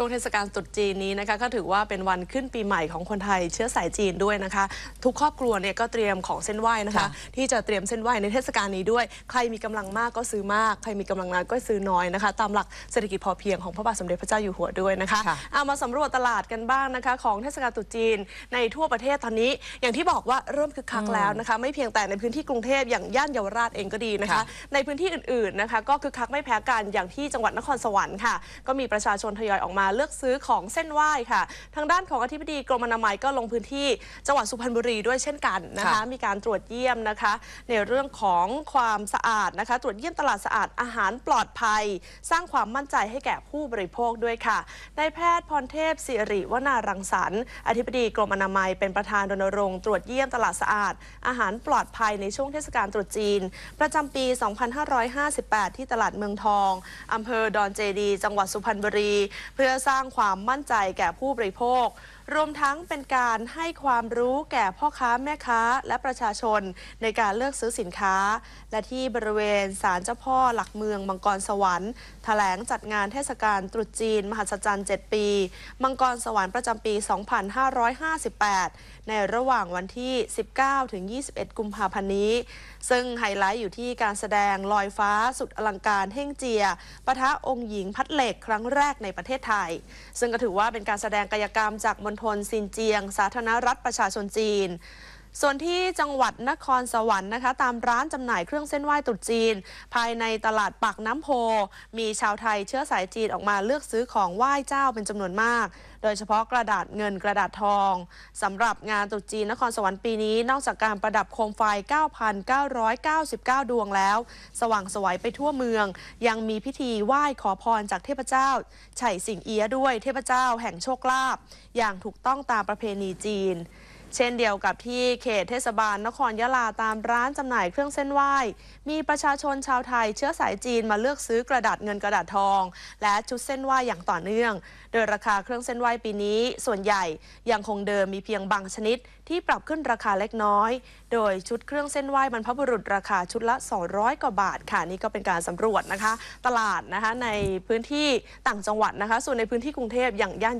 ช่วงเทศกาลตรุษจีนนี้นะคะก็ถือว่าเป็นวันขึ้นปีใหม่ของคนไทยเชื้อสายจีนด้วยนะคะ ทุกครอบครัวเนี่ยก็เตรียมของเส้นไหว้นะคะที่จะเตรียมเส้นไหว้ในเทศกาลนี้ด้วย ใครมีกำลังมากก็ซื้อมาก ใครมีกำลังน้อยก็ซื้อน้อยนะคะตามหลักเศรษฐกิจพอเพียงของพระบาทสมเด็จพระเจ้าอยู่หัวด้วยนะคะเอามาสำรวจตลาดกันบ้างนะคะของเทศกาลตรุษจีน ในทั่วประเทศตอนนี้ อย่างที่บอกว่าเริ่มคึกคักแล้วนะคะไม่เพียงแต่ในพื้นที่กรุงเทพอย่างย่านเยาวราชเองก็ดีนะคะ ในพื้นที่อื่นๆนะคะก็คึกคักไม่แพ้กันอย่างที่จังหวัดนครสวรรค์ค่ะก็มีประชาชนทยอยออกมาเลือกซื้อของเส้นไหว้ค่ะ ทางด้านของอธิบดีกรมอนามัยก็ลงพื้นที่จังหวัดสุพรรณบุรีด้วยเช่นกันนะคะ มีการตรวจเยี่ยมนะคะ ในเรื่องของความสะอาดนะคะ ตรวจเยี่ยมตลาดสะอาด อาหารปลอดภัย สร้างความมั่นใจให้แก่ผู้บริโภคด้วยค่ะนายแพทย์พรเทพสิริวนารังสรรค์อธิบดีกรมอนามัยเป็นประธานรณรงค์ตรวจเยี่ยมตลาดสะอาด อาหารปลอดภัยในช่วงเทศกาลตรุษจีนประจำปี 2558 ที่ตลาดเมืองทองอำเภอดอนเจดี จังหวัดสุพรรณบุรีเพื่อื่อสร้างความมั่นใจแก่ผู้บริโภครวมทั้งเป็นการให้ความรู้แก่พ่อค้า แม่ค้า และประชาชนในการเลือกซื้อสินค้า และที่บริเวณศาลเจ้าพ่อหลักเมืองมังกรสวรรค์ถแถลงจัดงานเทศกาลตรุษจีน มหัศจรรย์7 ปีมังกรสวรรค์ประจำปี 2558 ในระหว่างวันที่ 19 ถึง 21 กุมภาพันธ์นี้ ซึ่งไฮไลท์อยู่ที่การแสดงลอยฟ้าสุดอลังการเฮ่งเจียปะทะองค์หญิงพัดเหล็กครั้งแรกในประเทศไทย ซึ่งก็ถือว่าเป็นการแสดงกายกรรมจากมณณฑลซินเจียง สาธารณรัฐประชาชนจีนส่วนที่จังหวัดนครสวรรค์นะคะตามร้านจำหน่ายเครื่องเส้นไหว้ตุ๊จีน ภายในตลาดปากน้ำโพ มีชาวไทยเชื้อสายจีนออกมาเลือกซื้อของไหว้เจ้าเป็นจำนวนมาก โดยเฉพาะกระดาษเงินกระดาษทอง สำหรับงานตุ๊จีนนครสวรรค์ปีนี้นอกจากการประดับโคมไฟ 9,999 ดวงแล้ว สว่างสวยไปทั่วเมือง ยังมีพิธีไหว้ขอพรจากเทพเจ้าไฉ่สิงเอียด้วย เทพเจ้าแห่งโชคลาภอย่างถูกต้องตามประเพณีจีนเช่นเดียวกับที่เขตเทศบาลนครยะลาตามร้านจำหน่ายเครื่องเส้นไหว้มีประชาชนชาวไทยเชื้อสายจีนมาเลือกซื้อกระดาษเงินกระดาษทอง และชุดเส้นไหว้อย่างต่อเนื่อง โดยราคาเครื่องเส้นไหว้ปีนี้ส่วนใหญ่ยังคงเดิมมีเพียงบางชนิด ที่ปรับขึ้นราคาเล็กน้อย โดยชุดเครื่องเส้นไหว้บรรพบุรุษราคาชุดละ 200 กว่าบาทค่ะนี่ก็เป็นการสำรวจนะคะตลาดนะคะในพื้นที่ต่างจังหวัดนะคะส่วนในพื้นที่กรุงเทพอย่างย่าน